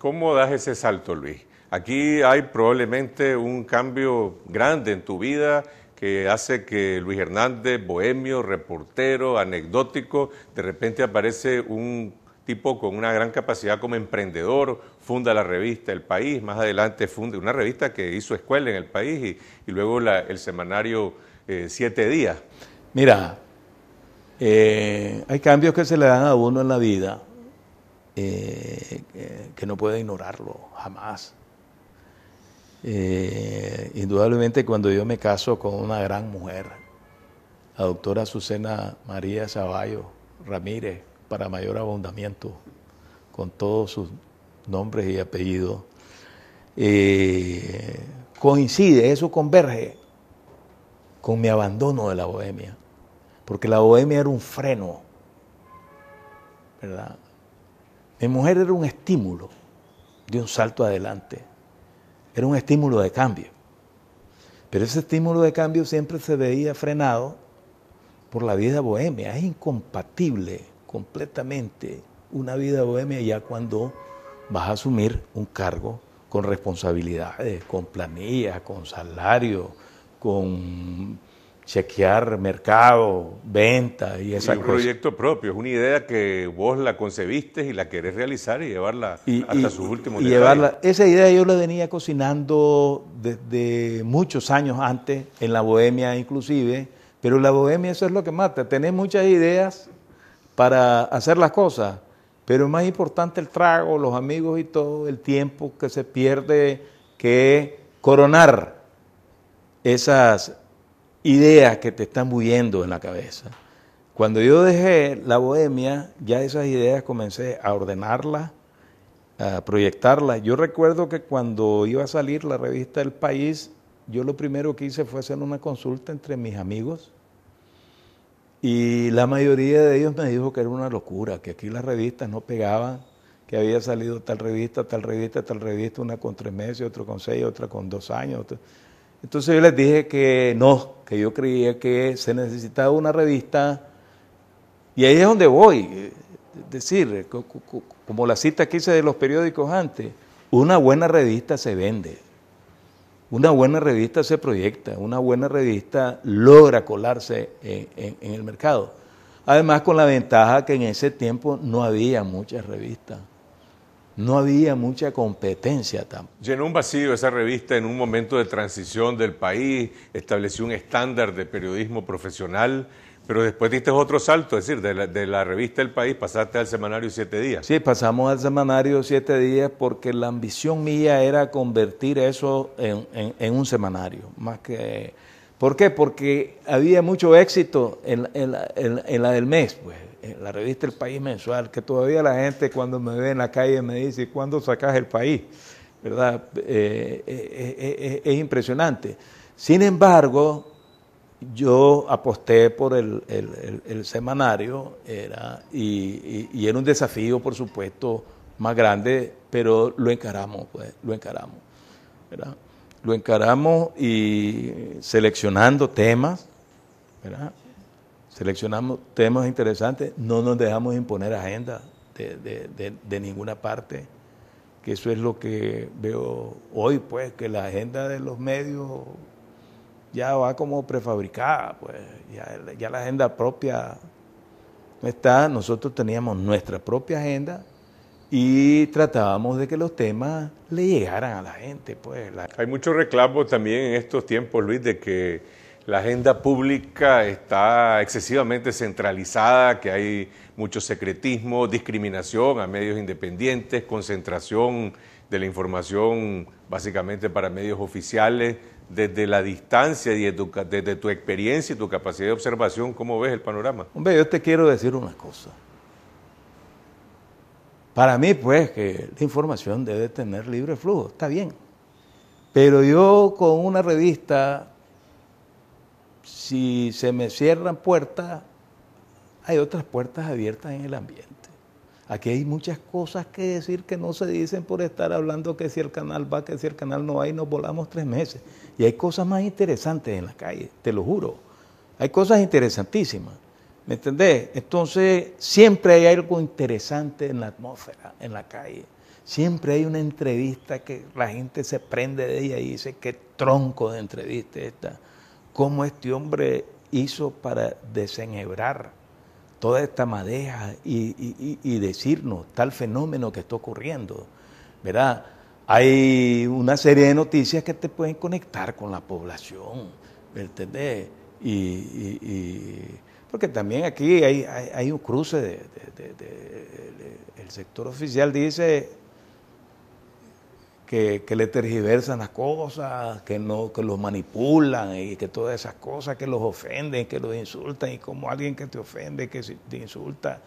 ¿Cómo das ese salto, Luis? Aquí hay probablemente un cambio grande en tu vida que hace que Luis Hernández, bohemio, reportero, anecdótico, de repente aparece un tipo con una gran capacidad como emprendedor, funda la revista El País, más adelante funda una revista que hizo escuela en el país y, luego la, el semanario eh, Siete Días. Mira, eh, hay cambios que se le dan a uno en la vida eh, eh, que no puede ignorarlo jamás. Eh, indudablemente cuando yo me caso con una gran mujer, la doctora Susana María Zavallo Ramírez, para mayor abundamiento, con todos sus nombres y apellidos, coincide, eso converge con mi abandono de la bohemia, porque la bohemia era un freno, ¿verdad? Mi mujer era un estímulo de un salto adelante, era un estímulo de cambio. Pero ese estímulo de cambio siempre se veía frenado por la vida bohemia. Es incompatible completamente una vida bohemia ya cuando vas a asumir un cargo con responsabilidades, con planillas, con salario, con chequear mercado, venta y esa Es un proyecto propio, es una idea que vos la concebiste y la querés realizar y llevarla hasta su sus últimos y llevarla. Esa idea yo la venía cocinando desde muchos años antes, en la bohemia inclusive, pero la bohemia eso es lo que mata, tenés muchas ideas para hacer las cosas, pero es más importante el trago, los amigos y todo, el tiempo que se pierde, que coronar esas ideas que te están huyendo en la cabeza. Cuando yo dejé la bohemia, ya esas ideas comencé a ordenarlas, a proyectarlas. Yo recuerdo que cuando iba a salir la revista El País, yo lo primero que hice fue hacer una consulta entre mis amigos y la mayoría de ellos me dijo que era una locura, que aquí las revistas no pegaban, que había salido tal revista, tal revista, tal revista, una con tres meses, otra con seis, otra con dos años. Otra. Entonces yo les dije que no, que yo creía que se necesitaba una revista y ahí es donde voy. Es eh, decir, eh, como la cita que hice de los periódicos antes, una buena revista se vende, una buena revista se proyecta, una buena revista logra colarse en el mercado. Además con la ventaja que en ese tiempo no había muchas revistas no había mucha competencia tampoco. Llenó un vacío esa revista en un momento de transición del país, estableció un estándar de periodismo profesional, pero después diste otro salto, es decir, de la, revista El País pasaste al semanario Siete Días. Sí, pasamos al semanario Siete Días porque la ambición mía era convertir eso en, en un semanario, más que ¿Por qué? Porque había mucho éxito en, la, del mes, pues, en la revista El País Mensual, que todavía la gente cuando me ve en la calle me dice, ¿cuándo sacas el país? ¿Verdad? Eh, eh, eh, es impresionante. Sin embargo, yo aposté por el, semanario era, y, y, era un desafío, por supuesto, más grande, pero lo encaramos, pues, lo encaramos. ¿verdad? lo encaramos y seleccionando temas, Seleccionamos temas interesantes, no nos dejamos imponer agenda de, ninguna parte, que eso es lo que veo hoy, pues, que la agenda de los medios ya va como prefabricada, pues, ya, la agenda propia está, nosotros teníamos nuestra propia agenda y tratábamos de que los temas le llegaran a la gente. Pues. Hay mucho reclamos también en estos tiempos, Luis, de que la agenda pública está excesivamente centralizada, que hay mucho secretismo, discriminación a medios independientes, concentración de la información básicamente para medios oficiales, desde la distancia y desde tu experiencia y tu capacidad de observación, ¿cómo ves el panorama? Hombre, yo te quiero decir una cosa. Para mí, pues, que la información debe tener libre flujo, está bien. Pero yo con una revista, si se me cierran puertas, hay otras puertas abiertas en el ambiente. Aquí hay muchas cosas que decir que no se dicen por estar hablando que si el canal va, que si el canal no va y nos volamos tres meses. Y hay cosas más interesantes en la calle, te lo juro. Hay cosas interesantísimas. ¿Me entendés? Entonces, siempre hay algo interesante en la atmósfera, en la calle. Siempre hay una entrevista que la gente se prende de ella y dice, qué tronco de entrevista esta. ¿Cómo este hombre hizo para desenhebrar toda esta madeja y, decirnos tal fenómeno que está ocurriendo? ¿Verdad? Hay una serie de noticias que te pueden conectar con la población, ¿me entendés? y porque también aquí hay, un cruce de, el sector oficial dice que, le tergiversan las cosas, que no, que los manipulan y que todas esas cosas, que los ofenden, que los insultan, y como alguien que te ofende, que te insulta,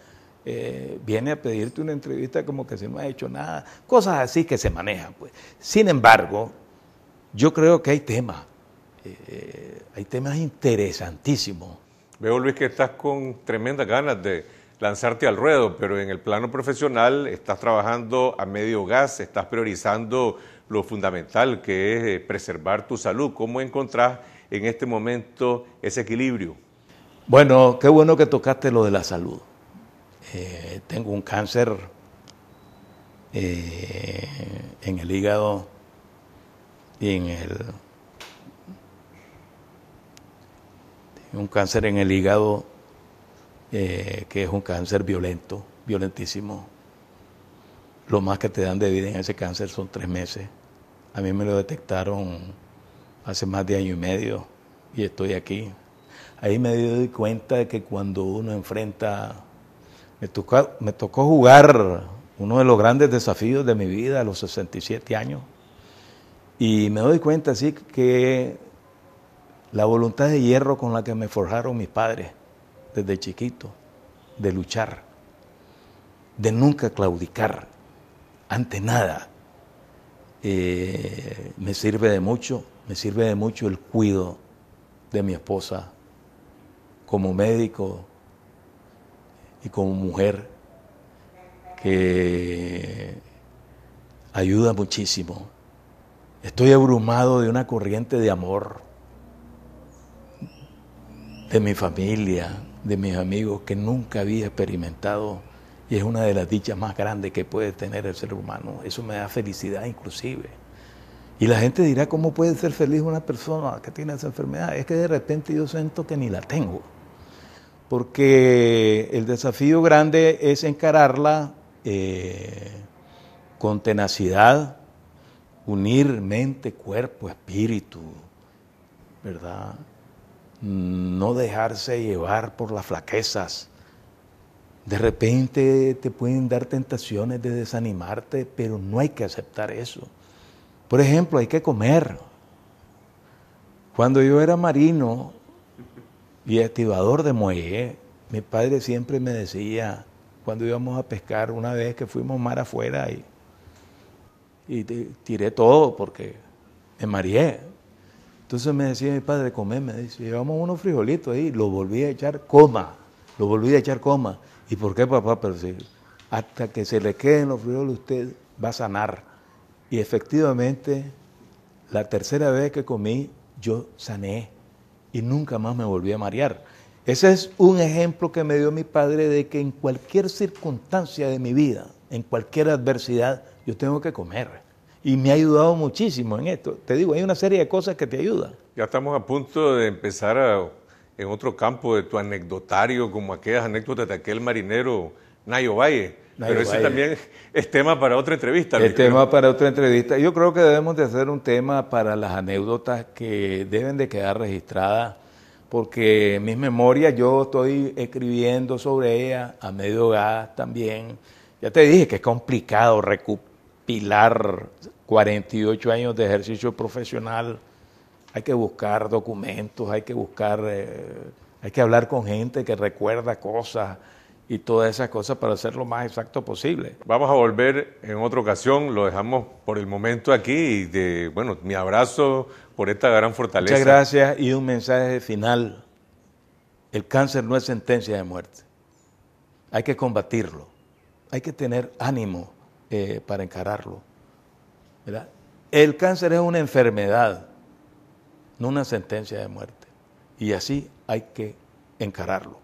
eh, viene a pedirte una entrevista como que si no ha hecho nada, cosas así que se manejan. Pues. Sin embargo, yo creo que hay temas, eh, eh, hay temas interesantísimos Veo, Luis, que estás con tremendas ganas de lanzarte al ruedo, pero en el plano profesional estás trabajando a medio gas, estás priorizando lo fundamental que es eh, preservar tu salud. ¿Cómo encontrás en este momento ese equilibrio? Bueno, qué bueno que tocaste lo de la salud. Eh, tengo un cáncer eh, en el hígado y en el un cáncer en el hígado eh, que es un cáncer violento, violentísimo. Lo más que te dan de vida en ese cáncer son tres meses. A mí me lo detectaron hace más de año y medio y estoy aquí. Ahí me doy cuenta de que cuando uno enfrenta, me tocó, jugar uno de los grandes desafíos de mi vida a los 67 años. Y me doy cuenta, así que la voluntad de hierro con la que me forjaron mis padres desde chiquito, de luchar, de nunca claudicar ante nada. Eh, me sirve de mucho, me sirve de mucho el cuido de mi esposa como médico y como mujer que ayuda muchísimo. Estoy abrumado de una corriente de amor de mi familia, de mis amigos que nunca había experimentado y es una de las dichas más grandes que puede tener el ser humano. Eso me da felicidad inclusive. Y la gente dirá, ¿cómo puede ser feliz una persona que tiene esa enfermedad? Es que de repente yo siento que ni la tengo. Porque el desafío grande es encararla eh, con tenacidad, unir mente, cuerpo, espíritu, ¿verdad? no dejarse llevar por las flaquezas. De repente te pueden dar tentaciones de desanimarte, pero no hay que aceptar eso. Por ejemplo, hay que comer. Cuando yo era marino y activador de muelle, mi padre siempre me decía, cuando íbamos a pescar, una vez que fuimos mar afuera y, y tiré todo porque me mareé, entonces me decía mi padre, comé, me dice, llevamos unos frijolitos ahí, lo volví a echar coma, lo volví a echar coma. ¿Y por qué papá? Pero si, hasta que se le queden los frijoles usted va a sanar. Y efectivamente, la tercera vez que comí, yo sané y nunca más me volví a marear. Ese es un ejemplo que me dio mi padre de que en cualquier circunstancia de mi vida, en cualquier adversidad, yo tengo que comer y me ha ayudado muchísimo en esto. Te digo, hay una serie de cosas que te ayudan. Ya estamos a punto de empezar en otro campo de tu anecdotario, como aquellas anécdotas de aquel marinero Nayo Valle. Pero ese también es tema para otra entrevista. Es tema para otra entrevista. Yo creo que debemos de hacer un tema para las anécdotas que deben de quedar registradas, porque mis memorias yo estoy escribiendo sobre ellas a medio gas también. Ya te dije que es complicado recopilar 48 años de ejercicio profesional, hay que buscar documentos, hay que buscar, eh, hay que hablar con gente que recuerda cosas y todas esas cosas para ser lo más exacto posible. Vamos a volver en otra ocasión, lo dejamos por el momento aquí y de, bueno, mi abrazo por esta gran fortaleza. Muchas gracias y un mensaje final. El cáncer no es sentencia de muerte. Hay que combatirlo. Hay que tener ánimo eh, para encararlo. El cáncer es una enfermedad, no una sentencia de muerte. Y así hay que encararlo.